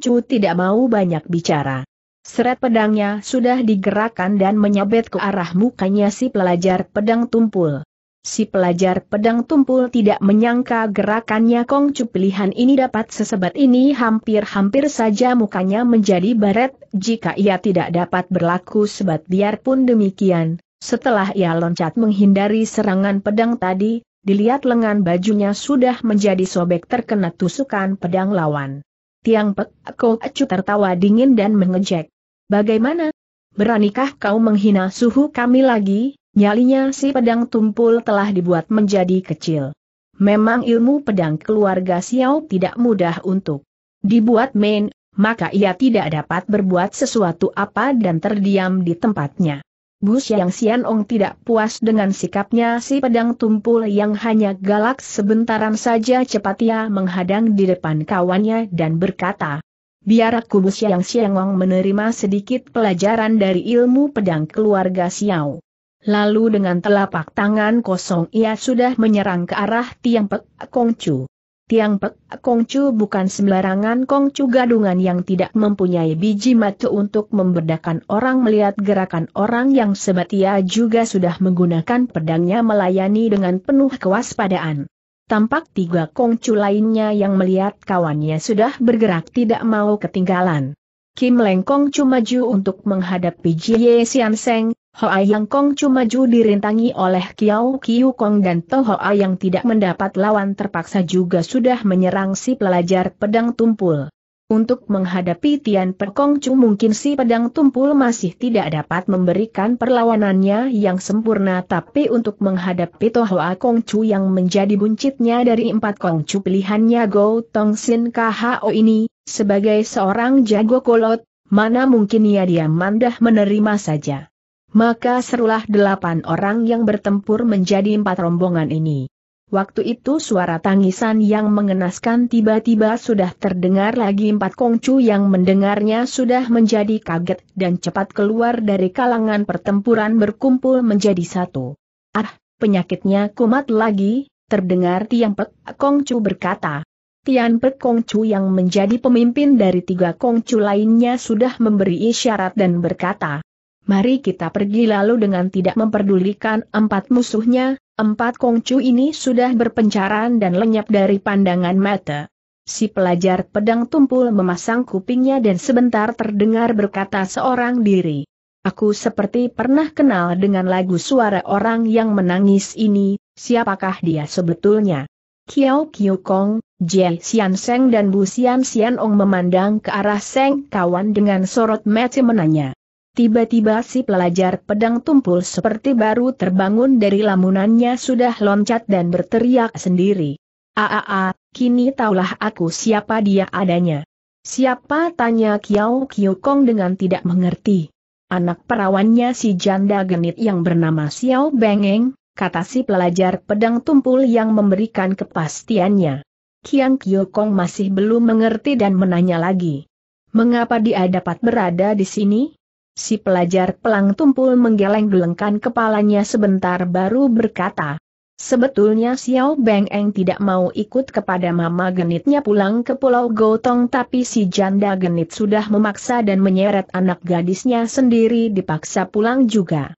Speaker 1: Chu tidak mau banyak bicara. Seret pedangnya sudah digerakkan dan menyabet ke arah mukanya si pelajar pedang tumpul si pelajar pedang tumpul tidak menyangka gerakannya Kongcu pilihan ini dapat sesebat ini hampir-hampir saja mukanya menjadi baret, jika ia tidak dapat berlaku sebat biarpun demikian. Setelah ia loncat menghindari serangan pedang tadi, dilihat lengan bajunya sudah menjadi sobek terkena tusukan pedang lawan. Tiang Pek Kongcu tertawa dingin dan mengejek. Bagaimana? Beranikah kau menghina suhu kami lagi? Nyalinya si pedang tumpul telah dibuat menjadi kecil. Memang ilmu pedang keluarga Xiao tidak mudah untuk dibuat main, maka ia tidak dapat berbuat sesuatu apa dan terdiam di tempatnya. Bu Xiang Xian Ong tidak puas dengan sikapnya si pedang tumpul yang hanya galak sebentaran saja cepat ia menghadang di depan kawannya dan berkata, Biar aku Bu Xiang Xiang menerima sedikit pelajaran dari ilmu pedang keluarga Xiao. Lalu dengan telapak tangan kosong ia sudah menyerang ke arah Tiang Pek Kongcu. Tiang Pek Kongcu bukan sembarangan Kongcu gadungan yang tidak mempunyai biji mata untuk membedakan orang melihat gerakan orang yang sebatia juga sudah menggunakan pedangnya melayani dengan penuh kewaspadaan. Tampak tiga Kongcu lainnya yang melihat kawannya sudah bergerak tidak mau ketinggalan. Kim Lengkong cuma maju untuk menghadapi Jie Sian Seng, Hoa Yang Kong cuma ju dirintangi oleh Kiao Kiu Kong dan Toh Hoa yang tidak mendapat lawan terpaksa juga sudah menyerang si pelajar pedang tumpul. Untuk menghadapi Tian Kong Chu mungkin si pedang tumpul masih tidak dapat memberikan perlawanannya yang sempurna tapi untuk menghadapi Tohoa Kong Chu yang menjadi buncitnya dari empat Kong Chu pilihannya Go Tong Sin KHO ini, sebagai seorang jago kolot, mana mungkin ia diam mandah menerima saja. Maka serulah delapan orang yang bertempur menjadi empat rombongan ini. Waktu itu suara tangisan yang mengenaskan tiba-tiba sudah terdengar lagi empat kongcu yang mendengarnya sudah menjadi kaget dan cepat keluar dari kalangan pertempuran berkumpul menjadi satu. Ah, penyakitnya kumat lagi, terdengar Tiang Pek Kongcu berkata. Tian Pek Kongcu yang menjadi pemimpin dari tiga Kongcu lainnya sudah memberi isyarat dan berkata, Mari kita pergi lalu dengan tidak memperdulikan empat musuhnya, empat kongcu ini sudah berpencaran dan lenyap dari pandangan mata. Si pelajar pedang tumpul memasang kupingnya dan sebentar terdengar berkata seorang diri. Aku seperti pernah kenal dengan lagu suara orang yang menangis ini, siapakah dia sebetulnya? Kiao Kiu Kong, Jie Xian Seng dan Bu Xian Xian Ong memandang ke arah Seng kawan dengan sorot mata menanya. Tiba-tiba si pelajar pedang tumpul seperti baru terbangun dari lamunannya sudah loncat dan berteriak sendiri. Aa, kini taulah aku siapa dia adanya. Siapa tanya Kiao Kong dengan tidak mengerti. Anak perawannya si janda genit yang bernama Xiao Bengeng, kata si pelajar pedang tumpul yang memberikan kepastiannya. Kiang Kong masih belum mengerti dan menanya lagi. Mengapa dia dapat berada di sini? Si pelajar pelang tumpul menggeleng-gelengkan kepalanya sebentar baru berkata. Sebetulnya Xiao Beng Eng tidak mau ikut kepada mama genitnya pulang ke Pulau Gotong tapi si janda genit sudah memaksa dan menyeret anak gadisnya sendiri dipaksa pulang juga.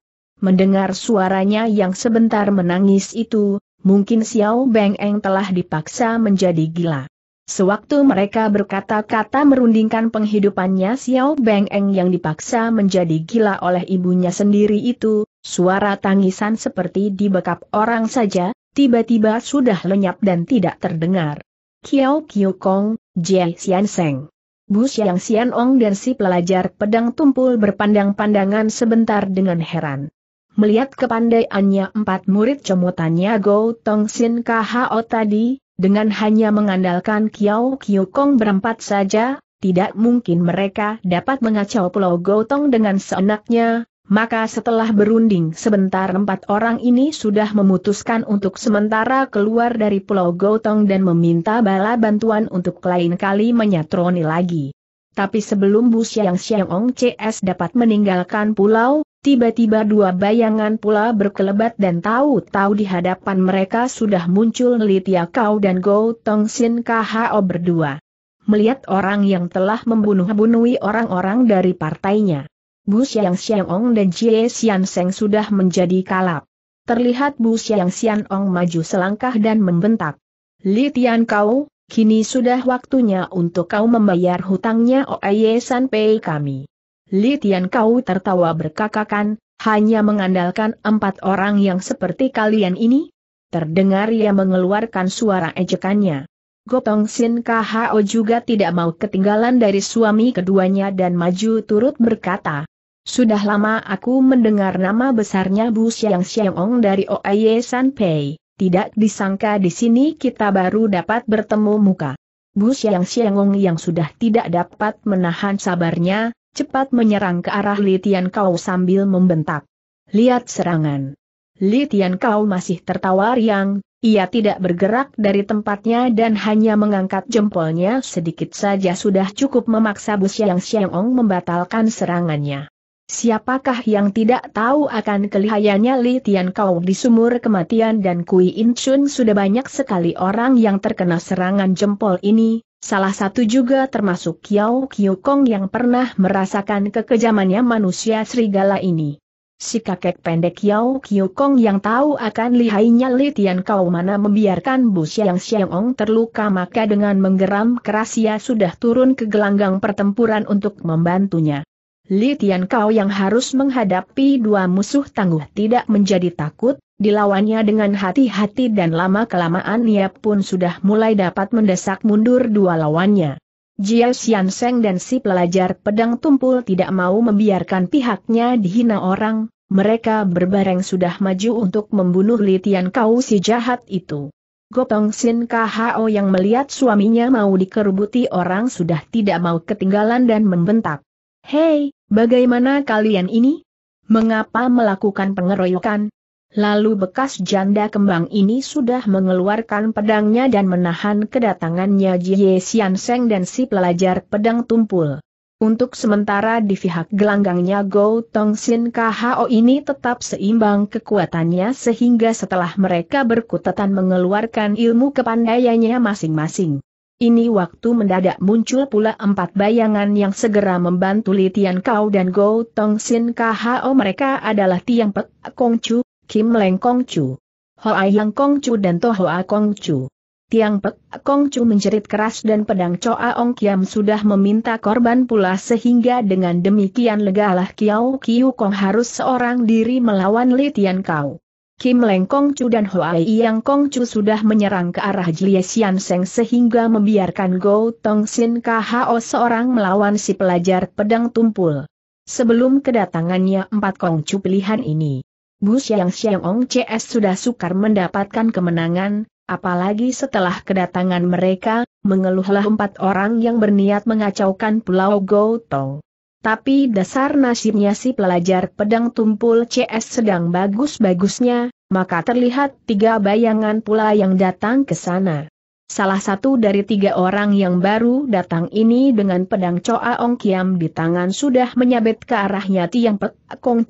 Speaker 1: Mendengar suaranya yang sebentar menangis itu, mungkin Xiao Beng Eng telah dipaksa menjadi gila. Sewaktu mereka berkata-kata merundingkan penghidupannya Xiao Beng Eng yang dipaksa menjadi gila oleh ibunya sendiri itu, suara tangisan seperti dibekap orang saja, tiba-tiba sudah lenyap dan tidak terdengar. Kiao Kiu Kong, Jie Xian Seng. Bu Xiang Xian Ong dan si pelajar pedang tumpul berpandang-pandangan sebentar dengan heran. Melihat kepandaiannya empat murid comotannya Go Tong Sin Khao tadi, dengan hanya mengandalkan Kiao Kong berempat saja, tidak mungkin mereka dapat mengacau Pulau Gotong dengan seenaknya, maka setelah berunding sebentar empat orang ini sudah memutuskan untuk sementara keluar dari Pulau Gotong dan meminta bala bantuan untuk lain kali menyatroni lagi. Tapi sebelum Bu Siang Xiangong CS dapat meninggalkan pulau, tiba-tiba dua bayangan pula berkelebat dan tahu-tahu di hadapan mereka sudah muncul Li Kau dan Go Tong Sin KHO berdua. Melihat orang yang telah membunuh-bunuhi orang-orang dari partainya. Bu Siang Xiangong dan Jie Sian Seng sudah menjadi kalap. Terlihat Bu Siang Xianong maju selangkah dan membentak. Li Kau, Kini sudah waktunya untuk kau membayar hutangnya Oye Sanpei kami. Li Tian Kau tertawa berkakakan, hanya mengandalkan empat orang yang seperti kalian ini? Terdengar ia mengeluarkan suara ejekannya. Gotong Sin KHO juga tidak mau ketinggalan dari suami keduanya dan maju turut berkata. Sudah lama aku mendengar nama besarnya Bu Xiang Xiangong dari Oye Sanpei. Tidak disangka di sini kita baru dapat bertemu muka. Bu Xiang Xiangong yang sudah tidak dapat menahan sabarnya, cepat menyerang ke arah Li Tian Kau sambil membentak. Lihat serangan. Li Tian Kau masih tertawa riang, ia tidak bergerak dari tempatnya dan hanya mengangkat jempolnya sedikit saja sudah cukup memaksa Bu Xiang Xiangong membatalkan serangannya. Siapakah yang tidak tahu akan kelihayannya Li Tian Kau di sumur kematian dan Kui In Chun sudah banyak sekali orang yang terkena serangan jempol ini, salah satu juga termasuk Kiao Kiu Kong yang pernah merasakan kekejamannya manusia serigala ini. Si kakek pendek Yao Kiu Kong yang tahu akan lihainya Li Tian Kau mana membiarkan Bu Xiang Xiang Ong terluka maka dengan menggeram keras ia sudah turun ke gelanggang pertempuran untuk membantunya. Li Tian Kau yang harus menghadapi dua musuh tangguh tidak menjadi takut, dilawannya dengan hati-hati dan lama-kelamaan ia pun sudah mulai dapat mendesak mundur dua lawannya. Jia Xian Seng dan si pelajar pedang tumpul tidak mau membiarkan pihaknya dihina orang, mereka berbareng sudah maju untuk membunuh Li Tian Kau si jahat itu. Gotong Sin KHO yang melihat suaminya mau dikerubuti orang sudah tidak mau ketinggalan dan membentak. Hei, bagaimana kalian ini? Mengapa melakukan pengeroyokan? Lalu bekas janda kembang ini sudah mengeluarkan pedangnya dan menahan kedatangannya Jie Xian Seng dan si pelajar pedang tumpul. Untuk sementara di pihak gelanggangnya Go Tong Sin KHO ini tetap seimbang kekuatannya sehingga setelah mereka berkutatan mengeluarkan ilmu kepandaiannya masing-masing. Ini waktu mendadak muncul pula empat bayangan yang segera membantu Li Tian Kau dan Go Tong Sin KHO mereka adalah Tiang Pek Kong Chu, Kim Leng Kong Chu, Hoai Yang Kong Chu dan Toho A Kong Chu. Tiang Pek Kong Chu menjerit keras dan pedang Choa Ong Kiam sudah meminta korban pula sehingga dengan demikian legalah Kiao Kiu Kong harus seorang diri melawan Li Tian Kau. Kim Leng Kong Chu dan Hoa Yang Kong Chu sudah menyerang ke arah Jie Xian Seng sehingga membiarkan Go Tong Sin KHO seorang melawan si pelajar pedang tumpul. Sebelum kedatangannya empat Kong Chu pilihan ini, Bu Xiang Xiang Ong CS sudah sukar mendapatkan kemenangan, apalagi setelah kedatangan mereka, mengeluhlah empat orang yang berniat mengacaukan pulau Go Tong. Tapi dasar nasibnya si pelajar pedang tumpul CS sedang bagus-bagusnya, maka terlihat tiga bayangan pula yang datang ke sana. Salah satu dari tiga orang yang baru datang ini dengan pedang Choa Ong Kiam di tangan sudah menyabet ke arahnya Tiang Pek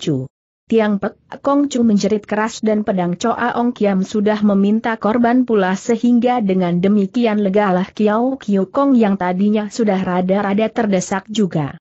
Speaker 1: Chu. Tiang Pek Chu menjerit keras dan pedang Choa Ong Kiam sudah meminta korban pula sehingga dengan demikian legalah Kiao Kiu Kong yang tadinya sudah rada-rada terdesak juga.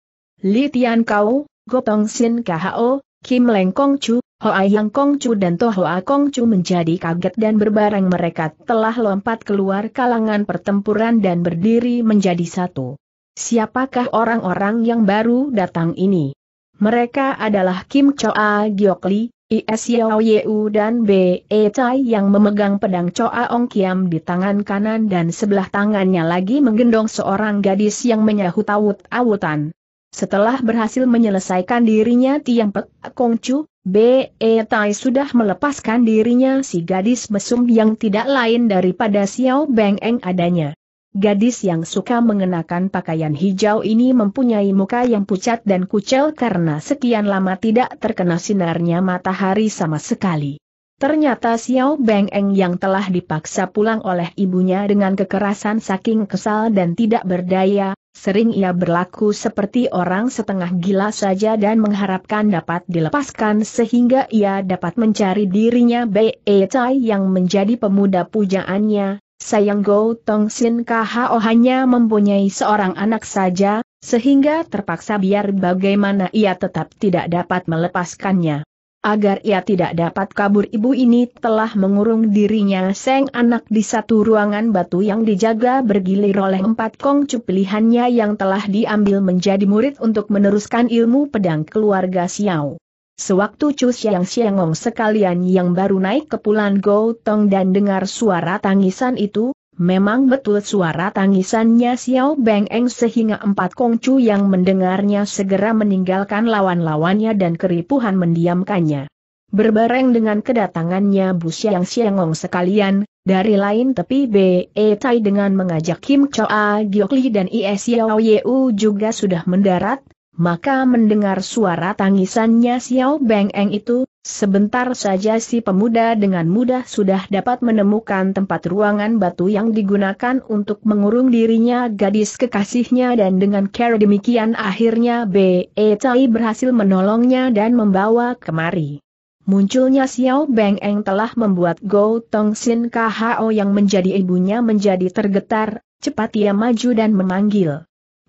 Speaker 1: Li Tian Kau, Gotong Sin Kho, Kim Leng Kong Chu, Hoa Yang Kong Chu dan Tohoa Kong Chu menjadi kaget dan berbareng mereka telah lompat keluar kalangan pertempuran dan berdiri menjadi satu. Siapakah orang-orang yang baru datang ini? Mereka adalah Kim Choa Giok Li, Is Yeu dan B. E. Chai yang memegang pedang Choa Ong Kiam di tangan kanan dan sebelah tangannya lagi menggendong seorang gadis yang menyahut awut-awutan. Setelah berhasil menyelesaikan dirinya Tiang Pek Kongcu, B.E. Tai sudah melepaskan dirinya si gadis mesum yang tidak lain daripada Xiao Beng Eng adanya. Gadis yang suka mengenakan pakaian hijau ini mempunyai muka yang pucat dan kucel karena sekian lama tidak terkena sinarnya matahari sama sekali. Ternyata Xiao Beng Eng yang telah dipaksa pulang oleh ibunya dengan kekerasan saking kesal dan tidak berdaya, sering ia berlaku seperti orang setengah gila saja dan mengharapkan dapat dilepaskan sehingga ia dapat mencari dirinya Bei e Chai yang menjadi pemuda pujaannya. Sayang Go Tong Sin KHO oh hanya mempunyai seorang anak saja, sehingga terpaksa biar bagaimana ia tetap tidak dapat melepaskannya agar ia tidak dapat kabur ibu ini telah mengurung dirinya seng anak di satu ruangan batu yang dijaga bergilir oleh empat kongcu pilihannya yang telah diambil menjadi murid untuk meneruskan ilmu pedang keluarga Xiao. Sewaktu Chu Xiang Xiangong sekalian yang baru naik ke Pulan Go Tong dan dengar suara tangisan itu, Memang betul suara tangisannya Xiao Beng Eng sehingga empat kongcu yang mendengarnya segera meninggalkan lawan-lawannya dan keripuhan mendiamkannya. Berbareng dengan kedatangannya Bu Xiang Xiangong sekalian, dari lain tepi B.E. Tai dengan mengajak Kim Choa Giokli dan Ie Xiao Yeu juga sudah mendarat, maka mendengar suara tangisannya Xiao Beng Eng itu, Sebentar saja si pemuda dengan mudah sudah dapat menemukan tempat ruangan batu yang digunakan untuk mengurung dirinya gadis kekasihnya dan dengan cara demikian akhirnya B.E. Tai berhasil menolongnya dan membawa kemari. Munculnya Xiao Beng Eng telah membuat Go Tong Sin KHO yang menjadi ibunya menjadi tergetar, cepat ia maju dan memanggil.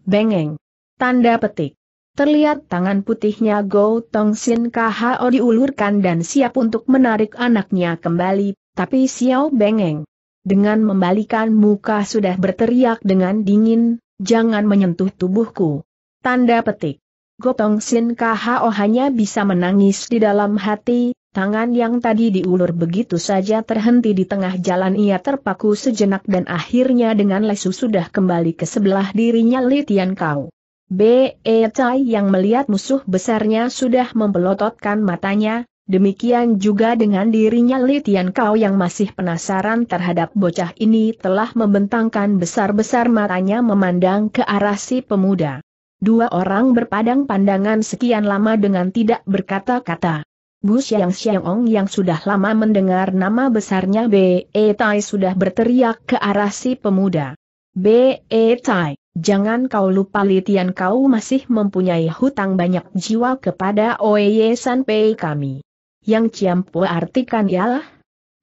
Speaker 1: Beng Eng. Tanda petik. Terlihat tangan putihnya Go Tong Sin KHO diulurkan dan siap untuk menarik anaknya kembali, tapi Xiao bengeng. Dengan membalikan muka sudah berteriak dengan dingin, jangan menyentuh tubuhku. Tanda petik. Go Tong Sin KHO hanya bisa menangis di dalam hati, tangan yang tadi diulur begitu saja terhenti di tengah jalan ia terpaku sejenak dan akhirnya dengan lesu sudah kembali ke sebelah dirinya Litian Kau. B. E. Tai yang melihat musuh besarnya sudah membelototkan matanya, demikian juga dengan dirinya Li Tian Kau yang masih penasaran terhadap bocah ini telah membentangkan besar-besar matanya memandang ke arah si pemuda. Dua orang berpadang pandangan sekian lama dengan tidak berkata-kata. Bu Xiang Xiangong yang sudah lama mendengar nama besarnya B. Tai e sudah berteriak ke arah si pemuda. B. Tai. E Jangan kau lupa Litian kau masih mempunyai hutang banyak jiwa kepada Oye Sanpei kami. Yang Ciampu artikan ialah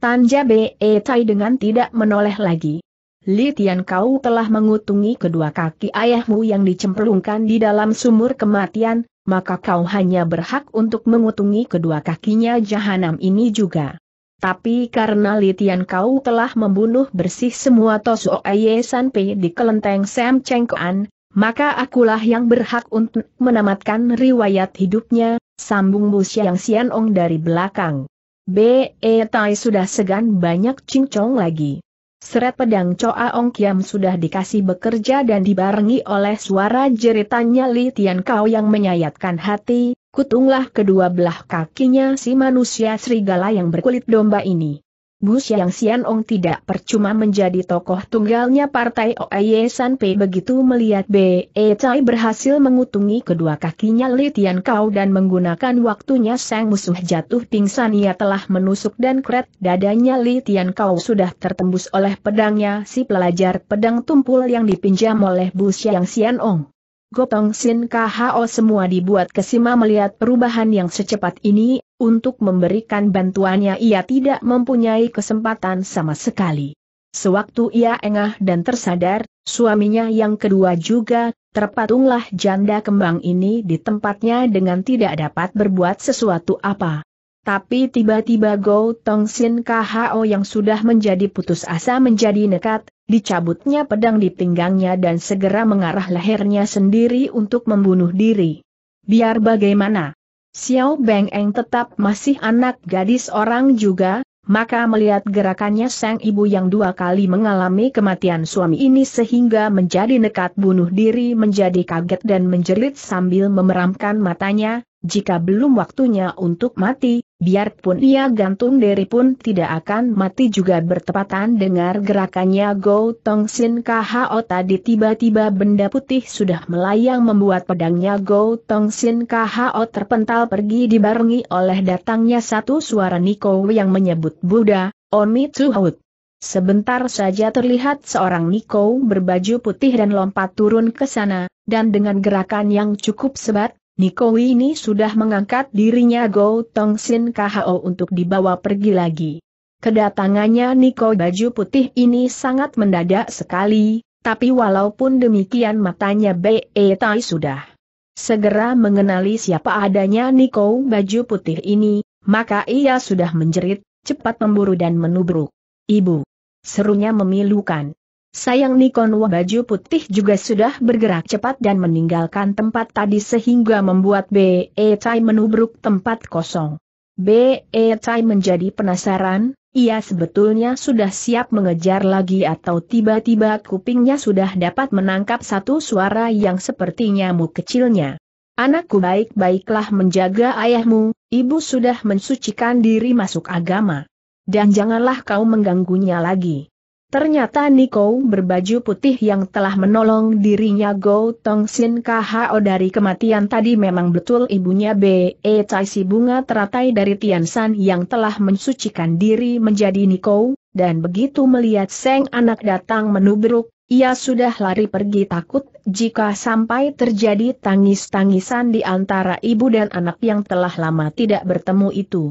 Speaker 1: Tanja Be Tai dengan tidak menoleh lagi. Litian kau telah mengutungi kedua kaki ayahmu yang dicemplungkan di dalam sumur kematian, maka kau hanya berhak untuk mengutungi kedua kakinya jahanam ini juga. Tapi karena Litian kau telah membunuh bersih semua Tosuo Aye Sanpei di kelenteng Sam Kuan, maka akulah yang berhak untuk menamatkan riwayat hidupnya, sambung Bu Xiang Xianong dari belakang. B.E. E tai sudah segan banyak cincong lagi. Seret pedang Choa Ong Kiam sudah dikasih bekerja dan dibarengi oleh suara jeritannya Litian Kau yang menyayatkan hati, kutunglah kedua belah kakinya si manusia serigala yang berkulit domba ini. Bu Xiang Xianong tidak percuma menjadi tokoh tunggalnya partai OAY Sanpei begitu melihat B.E. Chai berhasil mengutungi kedua kakinya Li Tian Kau dan menggunakan waktunya sang musuh jatuh pingsan ia telah menusuk dan kret dadanya Li Tian Kau sudah tertembus oleh pedangnya si pelajar pedang tumpul yang dipinjam oleh Bu Xiang Xianong. Gotong Sin KHO semua dibuat kesima melihat perubahan yang secepat ini, untuk memberikan bantuannya ia tidak mempunyai kesempatan sama sekali. Sewaktu ia engah dan tersadar, suaminya yang kedua juga, terpatunglah janda kembang ini di tempatnya dengan tidak dapat berbuat sesuatu apa. Tapi tiba-tiba Go Tong Sin KHO yang sudah menjadi putus asa menjadi nekat, dicabutnya pedang di pinggangnya dan segera mengarah lehernya sendiri untuk membunuh diri. Biar bagaimana, Xiao Beng Eng tetap masih anak gadis orang juga, maka melihat gerakannya sang ibu yang dua kali mengalami kematian suami ini sehingga menjadi nekat bunuh diri menjadi kaget dan menjerit sambil memeramkan matanya, jika belum waktunya untuk mati, Biarpun ia gantung diri pun tidak akan mati juga bertepatan dengar gerakannya Go Tong Sin KHO tadi tiba-tiba benda putih sudah melayang membuat pedangnya Go Tong Sin KHO terpental pergi dibarengi oleh datangnya satu suara Niko yang menyebut Buddha, Omi Tuhut. Sebentar saja terlihat seorang Niko berbaju putih dan lompat turun ke sana, dan dengan gerakan yang cukup sebat, Niko ini sudah mengangkat dirinya Go Tong Sin KHO untuk dibawa pergi lagi. Kedatangannya Niko baju putih ini sangat mendadak sekali, tapi walaupun demikian matanya Be Tai sudah segera mengenali siapa adanya Niko baju putih ini, maka ia sudah menjerit, cepat memburu dan menubruk. Ibu! Serunya memilukan. Sayang Nikon Wah baju putih juga sudah bergerak cepat dan meninggalkan tempat tadi sehingga membuat B.E. Tai menubruk tempat kosong. B.E. Tai menjadi penasaran, ia sebetulnya sudah siap mengejar lagi atau tiba-tiba kupingnya sudah dapat menangkap satu suara yang sepertinya nyamuk kecilnya. Anakku baik-baiklah menjaga ayahmu, ibu sudah mensucikan diri masuk agama. Dan janganlah kau mengganggunya lagi. Ternyata Niko berbaju putih yang telah menolong dirinya Go Tong Sin KHO dari kematian tadi memang betul ibunya B.E. Cai si bunga teratai dari Tian San yang telah mensucikan diri menjadi Niko, dan begitu melihat Seng anak datang menubruk, ia sudah lari pergi takut jika sampai terjadi tangis-tangisan di antara ibu dan anak yang telah lama tidak bertemu itu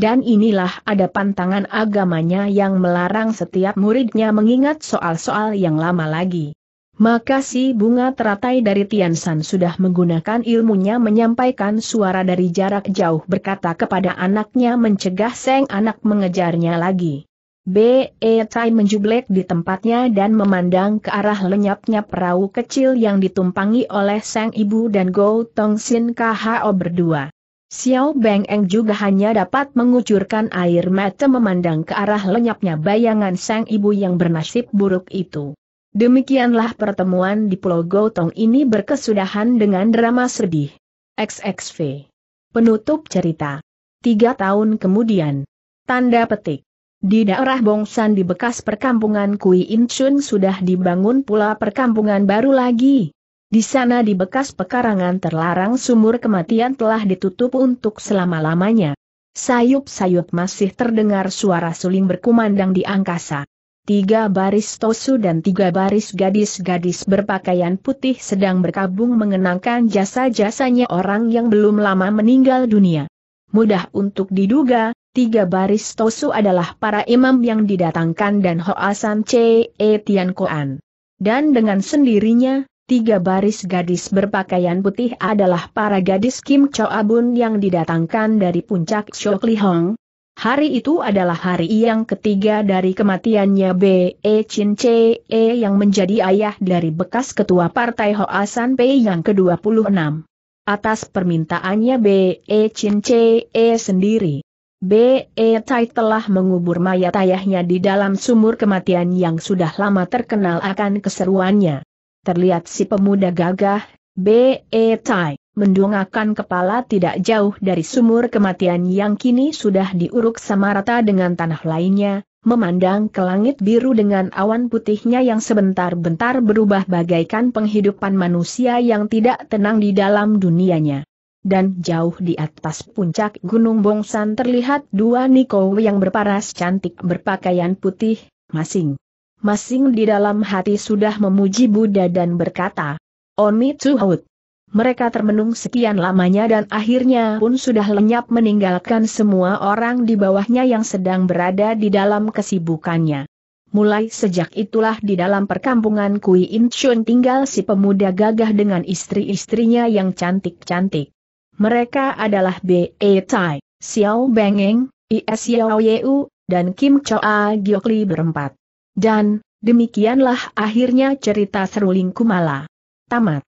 Speaker 1: dan inilah ada pantangan agamanya yang melarang setiap muridnya mengingat soal-soal yang lama lagi. Maka si bunga teratai dari Tiansan sudah menggunakan ilmunya menyampaikan suara dari jarak jauh berkata kepada anaknya mencegah Seng anak mengejarnya lagi. B.E. Tai menjublek di tempatnya dan memandang ke arah lenyapnya perahu kecil yang ditumpangi oleh Seng Ibu dan Go Tong Sin KHO berdua. Xiao Beng Eng juga hanya dapat mengucurkan air mata memandang ke arah lenyapnya bayangan sang ibu yang bernasib buruk itu. Demikianlah pertemuan di Pulau Gotong ini berkesudahan dengan drama sedih. XXV. Penutup cerita. Tiga tahun kemudian. Tanda petik. Di daerah Bongsan di bekas perkampungan Kui Inchun sudah dibangun pula perkampungan baru lagi. Di sana di bekas pekarangan terlarang sumur kematian telah ditutup untuk selama-lamanya. Sayup-sayup masih terdengar suara suling berkumandang di angkasa. Tiga baris tosu dan tiga baris gadis-gadis berpakaian putih sedang berkabung mengenangkan jasa-jasanya orang yang belum lama meninggal dunia. Mudah untuk diduga, tiga baris tosu adalah para imam yang didatangkan dan Hoasan C.E. Tian Koan. Dan dengan sendirinya, Tiga baris gadis berpakaian putih adalah para gadis Kim Cho Abun yang didatangkan dari puncak Shok Li Hong. Hari itu adalah hari yang ketiga dari kematiannya Be e Chin Che E yang menjadi ayah dari bekas ketua partai Hoa San Pei yang ke-26. Atas permintaannya Be e Chin Che E sendiri. Be E. Tai telah mengubur mayat ayahnya di dalam sumur kematian yang sudah lama terkenal akan keseruannya. Terlihat si pemuda gagah, B.E. Tai, mendongakkan kepala tidak jauh dari sumur kematian yang kini sudah diuruk sama rata dengan tanah lainnya, memandang ke langit biru dengan awan putihnya yang sebentar-bentar berubah bagaikan penghidupan manusia yang tidak tenang di dalam dunianya. Dan jauh di atas puncak Gunung Bongsan terlihat dua Niko yang berparas cantik berpakaian putih, masing masing di dalam hati sudah memuji Buddha dan berkata, Oni Tuhut. Mereka termenung sekian lamanya dan akhirnya pun sudah lenyap meninggalkan semua orang di bawahnya yang sedang berada di dalam kesibukannya. Mulai sejak itulah di dalam perkampungan Kui Inchun tinggal si pemuda gagah dengan istri-istrinya yang cantik-cantik. Mereka adalah Be e Tai, Xiao Bengeng, Is Yao Yeu, dan Kim Choa Giokli berempat. Dan, demikianlah akhirnya cerita seruling Kumala. Tamat.